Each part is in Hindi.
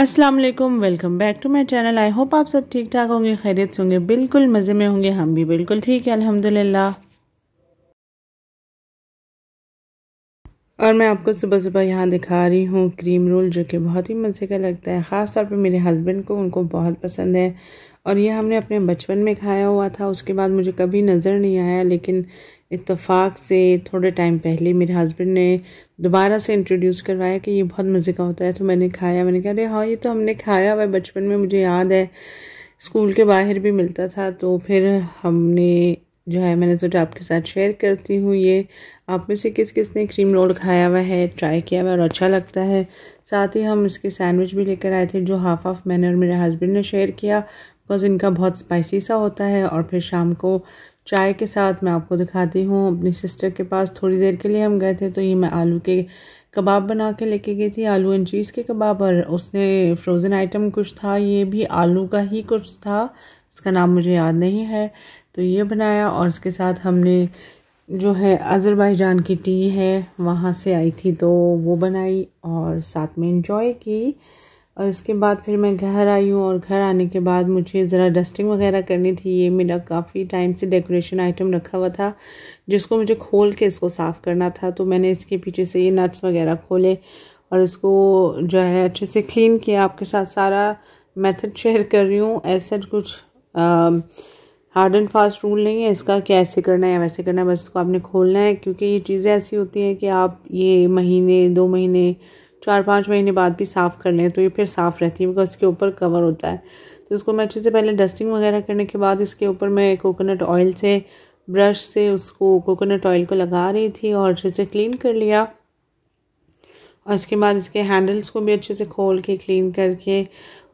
अस्सलाम वालेकुम welcome back to my channel I hope आप सब ठीक ठाक होंगे खैरियत होंगे बिल्कुल मज़े में होंगे हम भी बिल्कुल ठीक है अल्हम्दुलिल्लाह और मैं आपको सुबह सुबह यहाँ दिखा रही हूँ क्रीम रोल जो कि बहुत ही मज़े का लगता है ख़ास तौर पे मेरे हस्बैंड को उनको बहुत पसंद है और ये हमने अपने बचपन में खाया हुआ था उसके बाद मुझे कभी नज़र नहीं आया लेकिन इतफाक़ से थोड़े टाइम पहले मेरे हस्बैंड ने दोबारा से इंट्रोड्यूस करवाया कि ये बहुत मज़े का होता है तो मैंने खाया मैंने कहा अरे हाँ ये तो हमने खाया हुआ है बचपन में मुझे याद है स्कूल के बाहर भी मिलता था तो फिर हमने जो है मैंने सोचा आपके साथ शेयर करती हूँ ये आप में से किस किस ने क्रीम रोल खाया हुआ है ट्राई किया हुआ है और अच्छा लगता है साथ ही हम इसके सैंडविच भी लेकर आए थे जो हाफ हाफ मैंने और मेरे हस्बैंड ने शेयर किया बिकॉज इनका बहुत स्पाइसी सा होता है और फिर शाम को चाय के साथ मैं आपको दिखाती हूँ अपनी सिस्टर के पास थोड़ी देर के लिए हम गए थे तो ये मैं आलू के कबाब बना के लेके गई थी आलू एंड चीज़ के कबाब और उसने फ्रोज़न आइटम कुछ था ये भी आलू का ही कुछ था इसका नाम मुझे याद नहीं है तो ये बनाया और इसके साथ हमने जो है अजरबाईजान की टी है वहाँ से आई थी तो वो बनाई और साथ में इंजॉय की और इसके बाद फिर मैं घर आई हूँ और घर आने के बाद मुझे ज़रा डस्टिंग वगैरह करनी थी ये मेरा काफ़ी टाइम से डेकोरेशन आइटम रखा हुआ था जिसको मुझे खोल के इसको साफ़ करना था तो मैंने इसके पीछे से ये नट्स वगैरह खोले और इसको जो है अच्छे से क्लीन किया आपके साथ सारा मेथड शेयर कर रही हूँ ऐसा कुछ हार्ड एंड फास्ट रूल नहीं है इसका कि ऐसे करना है या वैसे करना है बस इसको आपने खोलना है क्योंकि ये चीज़ें ऐसी होती हैं कि आप ये महीने दो महीने चार पाँच महीने बाद भी साफ़ कर लें तो ये फिर साफ़ रहती है बिकॉज इसके ऊपर कवर होता है तो इसको मैं अच्छे से पहले डस्टिंग वगैरह करने के बाद इसके ऊपर मैं कोकोनट ऑयल से ब्रश से उसको कोकोनट ऑयल को लगा रही थी और अच्छे से क्लीन कर लिया और इसके बाद इसके हैंडल्स को भी अच्छे से खोल के क्लीन करके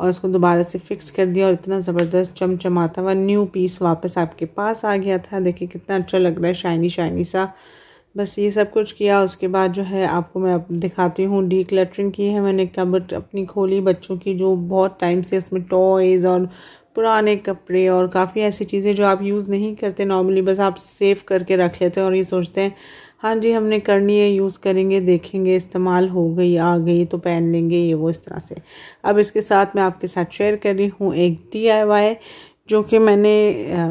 और उसको दोबारा से फिक्स कर दिया और इतना ज़बरदस्त चमचमाता हुआ न्यू पीस वापस आपके पास आ गया था देखिए कितना अच्छा लग रहा है शाइनी शाइनी सा बस ये सब कुछ किया उसके बाद जो है आपको मैं दिखाती हूँ डी क्लटरिंग की है मैंने कबट अपनी खोली बच्चों की जो बहुत टाइम से उसमें टॉयज़ और पुराने कपड़े और काफ़ी ऐसी चीज़ें जो आप यूज़ नहीं करते नॉर्मली बस आप सेव करके रख लेते हैं और ये सोचते हैं हाँ जी हमने करनी है यूज़ करेंगे देखेंगे इस्तेमाल हो गई आ गई तो पहन लेंगे ये वो इस तरह से अब इसके साथ मैं आपके साथ शेयर कर रही हूँ एक डी जो कि मैंने आ,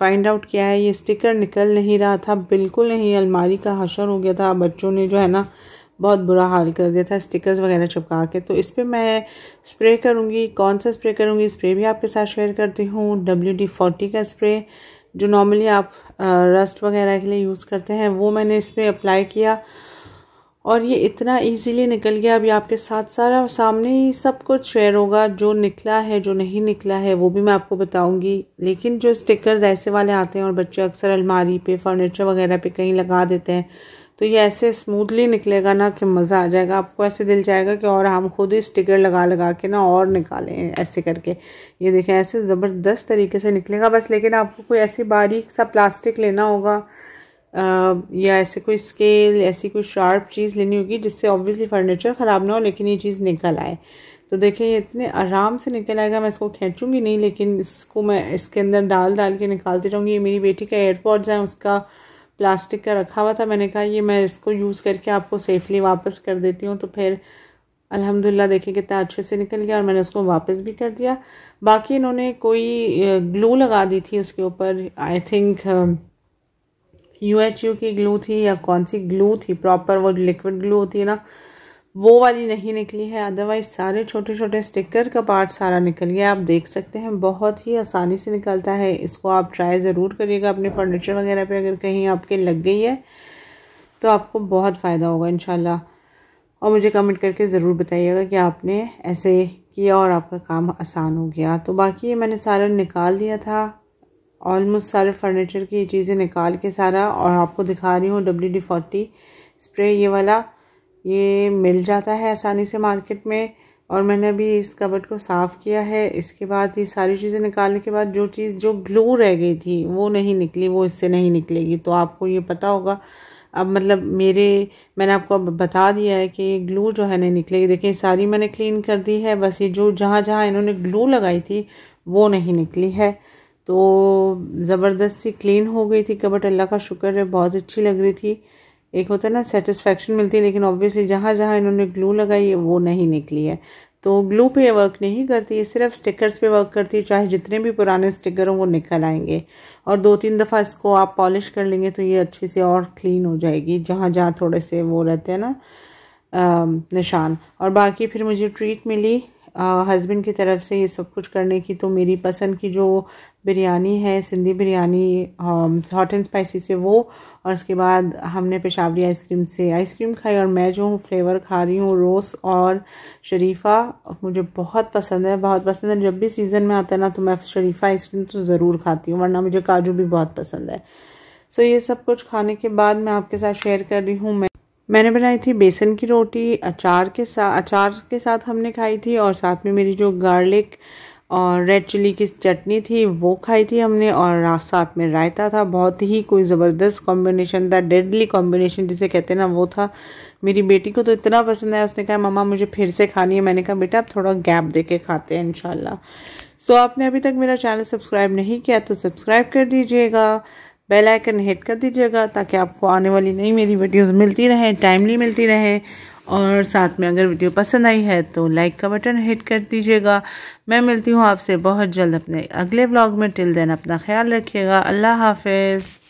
फाइंड आउट किया है ये स्टिकर निकल नहीं रहा था बिल्कुल नहीं अलमारी का हशर हो गया था बच्चों ने जो है ना बहुत बुरा हाल कर दिया था स्टिकर्स वगैरह चिपका के तो इस पर मैं स्प्रे करूँगी कौन सा स्प्रे करूँगी स्प्रे भी आपके साथ शेयर करती हूँ डब्ल्यू डी फोर्टी का स्प्रे जो नॉर्मली आप रस्ट वगैरह के लिए यूज़ करते हैं वो मैंने इस पर अप्लाई किया और ये इतना इजीली निकल गया अभी आपके साथ सारा सामने ही सब कुछ शेयर होगा जो निकला है जो नहीं निकला है वो भी मैं आपको बताऊंगी लेकिन जो स्टिकर्स ऐसे वाले आते हैं और बच्चे अक्सर अलमारी पे फर्नीचर वगैरह पे कहीं लगा देते हैं तो ये ऐसे स्मूथली निकलेगा ना कि मज़ा आ जाएगा आपको ऐसे दिल जाएगा कि और हम खुद ही स्टिकर लगा लगा के ना और निकालें ऐसे करके ये देखें ऐसे ज़बरदस्त तरीके से निकलेगा बस लेकिन आपको कोई ऐसी बारीक सा प्लास्टिक लेना होगा या ऐसे कोई स्केल ऐसी कोई शार्प चीज़ लेनी होगी जिससे ऑब्वियसली फर्नीचर ख़राब ना हो लेकिन ये चीज़ निकल आए तो देखिए ये इतने आराम से निकल आएगा मैं इसको खींचूंगी नहीं लेकिन इसको मैं इसके अंदर डाल डाल के निकालती रहूँगी ये मेरी बेटी का एयरपोर्ट्स है उसका प्लास्टिक का रखा हुआ था मैंने कहा ये मैं इसको यूज़ करके आपको सेफली वापस कर देती हूँ तो फिर अल्हम्दुलिल्लाह देखिए कितना अच्छे से निकल गया और मैंने उसको वापस भी कर दिया बाकी इन्होंने कोई ग्लू लगा दी थी उसके ऊपर I think U H U की ग्लू थी या कौन सी ग्लू थी प्रॉपर वो लिक्विड ग्लू होती है ना वो वाली नहीं निकली है अदरवाइज सारे छोटे छोटे स्टिकर का पार्ट सारा निकल गया आप देख सकते हैं बहुत ही आसानी से निकलता है इसको आप ट्राई ज़रूर करिएगा अपने फर्नीचर वगैरह पे अगर कहीं आपके लग गई है तो आपको बहुत फ़ायदा होगा इन और मुझे कमेंट करके ज़रूर बताइएगा कि आपने ऐसे किया और आपका काम आसान हो गया तो बाकी मैंने सारा निकाल दिया था ऑलमोस्ट सारे फर्नीचर की चीज़ें निकाल के सारा और आपको दिखा रही हूँ डब्ल्यू डी फोर्टी स्प्रे ये वाला ये मिल जाता है आसानी से मार्केट में और मैंने अभी इस कबट को साफ़ किया है इसके बाद ये सारी चीज़ें निकालने के बाद जो चीज़ जो ग्लू रह गई थी वो नहीं निकली वो इससे नहीं निकलेगी तो आपको ये पता होगा अब मतलब मेरे मैंने आपको अब बता दिया है कि ग्लू जो है नहीं निकलेगी देखिए सारी मैंने क्लीन कर दी है बस ये जो जहाँ जहाँ इन्होंने ग्लू लगाई थी वो नहीं निकली है तो ज़बरदस्ती क्लीन हो गई थी कबट अल्लाह का शुक्र है बहुत अच्छी लग रही थी एक होता है ना सेटिस्फेक्शन मिलती है लेकिन ऑब्वियसली जहाँ जहाँ इन्होंने ग्लू लगाई है वो नहीं निकली है तो ग्लू पे वर्क नहीं करती है सिर्फ स्टिकर्स पे वर्क करती है चाहे जितने भी पुराने स्टिकर हों वो निकल आएंगे और दो तीन दफ़ा इसको आप पॉलिश कर लेंगे तो ये अच्छे से और क्लीन हो जाएगी जहाँ जहाँ थोड़े से वो रहते हैं ना निशान और बाकी फिर मुझे ट्रीट मिली हस्बैंड की तरफ से ये सब कुछ करने की तो मेरी पसंद की जो बिरयानी है Sindhi biryani hot and spicy से वो और उसके बाद हमने पेशावरी आइसक्रीम से आइसक्रीम खाई और मैं जो हूँ फ्लेवर खा रही हूँ रोस और शरीफा मुझे बहुत पसंद है बहुत पसंद है जब भी सीज़न में आता है ना तो मैं शरीफा आइसक्रीम तो ज़रूर खाती हूँ वरना मुझे काजू भी बहुत पसंद है सो so, ये सब कुछ खाने के बाद मैं आपके साथ शेयर कर रही हूँ मैं मैंने बनाई थी बेसन की रोटी अचार के साथ अचार के साथ हमने खाई थी और साथ में मेरी जो गार्लिक और रेड चिली की चटनी थी वो खाई थी हमने और साथ में रायता था बहुत ही कोई ज़बरदस्त कॉम्बिनेशन था डेडली कॉम्बिनेशन जिसे कहते हैं ना वो था मेरी बेटी को तो इतना पसंद आया उसने कहा मम्मा मुझे फिर से खानी है मैंने कहा बेटा आप थोड़ा गैप दे के खाते हैं इन सो आपने अभी तक मेरा चैनल सब्सक्राइब नहीं किया तो सब्सक्राइब कर दीजिएगा बेल आइकन हिट कर दीजिएगा ताकि आपको आने वाली नई मेरी वीडियोस मिलती रहें टाइमली मिलती रहें और साथ में अगर वीडियो पसंद आई है तो लाइक का बटन हिट कर दीजिएगा मैं मिलती हूँ आपसे बहुत जल्द अपने अगले ब्लॉग में टिल देन अपना ख्याल रखिएगा अल्लाह हाफिज़